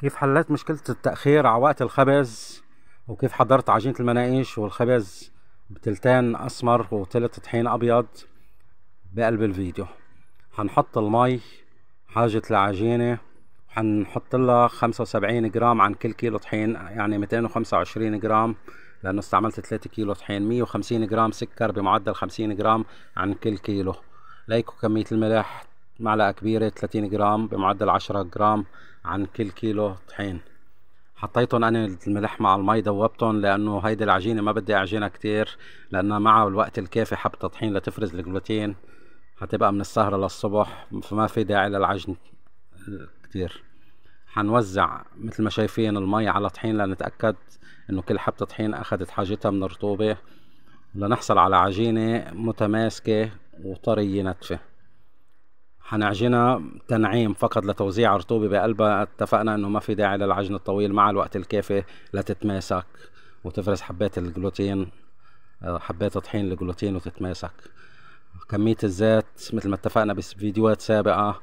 كيف حلت مشكلة التأخير على وقت الخبز وكيف حضرت عجينة المناقيش والخبز بتلتان أسمر وتلت طحين أبيض بقلب الفيديو هنحط المي حاجة العجينة وهنحط لها 75 جرام عن كل كيلو طحين يعني 225 جرام لأنه استعملت 3 كيلو طحين 150 جرام سكر بمعدل 50 جرام عن كل كيلو ليكو كمية الملح معلقة كبيرة 30 جرام بمعدل 10 جرام عن كل كيلو طحين حطيتهم انا الملح مع المي دوبتهم لانه هيدي العجينه ما بدي اعجنها كتير لانها مع الوقت الكافي حبة طحين لتفرز الجلوتين هتبقى من السهره للصبح فما في داعي للعجن كتير حنوزع مثل ما شايفين المي على طحين لنتاكد انه كل حبه طحين اخذت حاجتها من الرطوبه لنحصل على عجينه متماسكه وطريه نتفه حنعجنا تنعيم فقط لتوزيع رطوبة بقلبها اتفقنا انه ما في داعي للعجن الطويل مع الوقت الكافي لتتماسك وتفرز حبات الجلوتين آه، حبات طحين الجلوتين وتتماسك كمية الزيت مثل ما اتفقنا بفيديوهات سابقة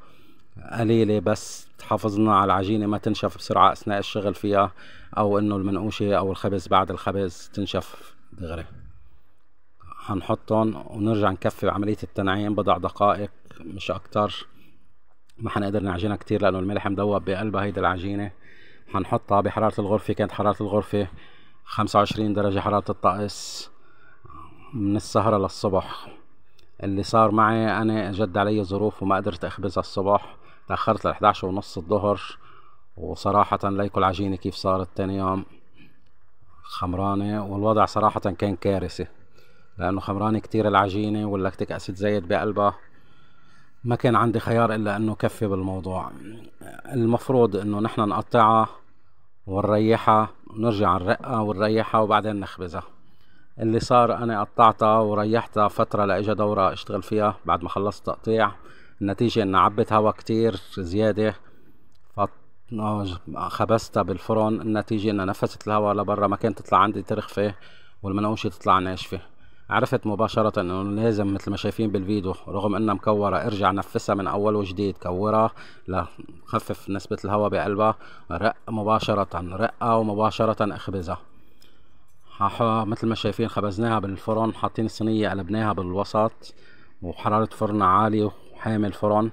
قليلة بس تحافظنا على العجينة ما تنشف بسرعة أثناء الشغل فيها أو إنه المنقوشة أو الخبز بعد الخبز تنشف دغري هنحطهم ونرجع نكفي عملية التنعيم بضع دقائق مش أكتر ما حنقدر نعجنها كتير لأنه الملح مدوب بقلبها هيدي العجينة هنحطها بحرارة الغرفة كانت حرارة الغرفة خمسة وعشرين درجة حرارة الطقس من السهرة للصبح اللي صار معي أنا جد علي ظروف وما قدرت أخبزها الصبح تأخرت لأحد عشر ونص الظهر وصراحة ليكو العجينة كيف صارت تاني يوم خمرانة والوضع صراحة كان كارثي لأنه خمران كتير العجينة واللاكتيك أسيد زايد بقلبها ما كان عندي خيار إلا أنه كفي بالموضوع المفروض أنه نحن نقطعها ونريحها ونرجع نرقها ونريحها وبعدين نخبزها اللي صار أنا قطعتها وريحتها فترة لإجا دورة أشتغل فيها بعد ما خلصت تقطيع النتيجة إن عبت هوا كتير زيادة خبستها بالفرن النتيجة إنها نفست الهواء لبرا ما كانت تطلع عندي ترخفة والمنقوشة تطلع ناشفة عرفت مباشرة انه لازم مثل ما شايفين بالفيديو رغم انها مكورة ارجع نفسها من اول وجديد كورها لخفف نسبة الهواء بقلبها رق مباشرة رقها ومباشرة اخبزها مثل ما شايفين خبزناها بالفرن حاطين الصينية قلبناها بالوسط وحرارة فرن عالية وحامل فرن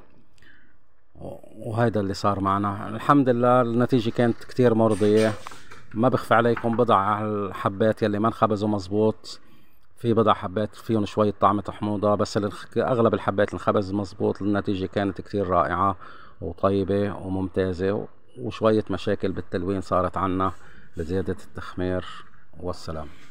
وهيدا اللي صار معنا الحمد لله النتيجة كانت كتير مرضية ما بخفى عليكم بضع الحبات يلي ما انخبزوا مزبوط في بضع حبات فيهم شوية طعمة حموضة بس أغلب الحبات الخبز مزبوط النتيجة كانت كتير رائعة وطيبة وممتازة وشوية مشاكل بالتلوين صارت عنا لزيادة التخمير والسلام